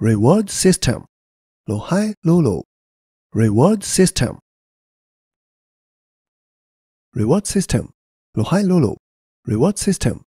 Reward system. lolo. Reward system. Reward system. lolo. Reward system.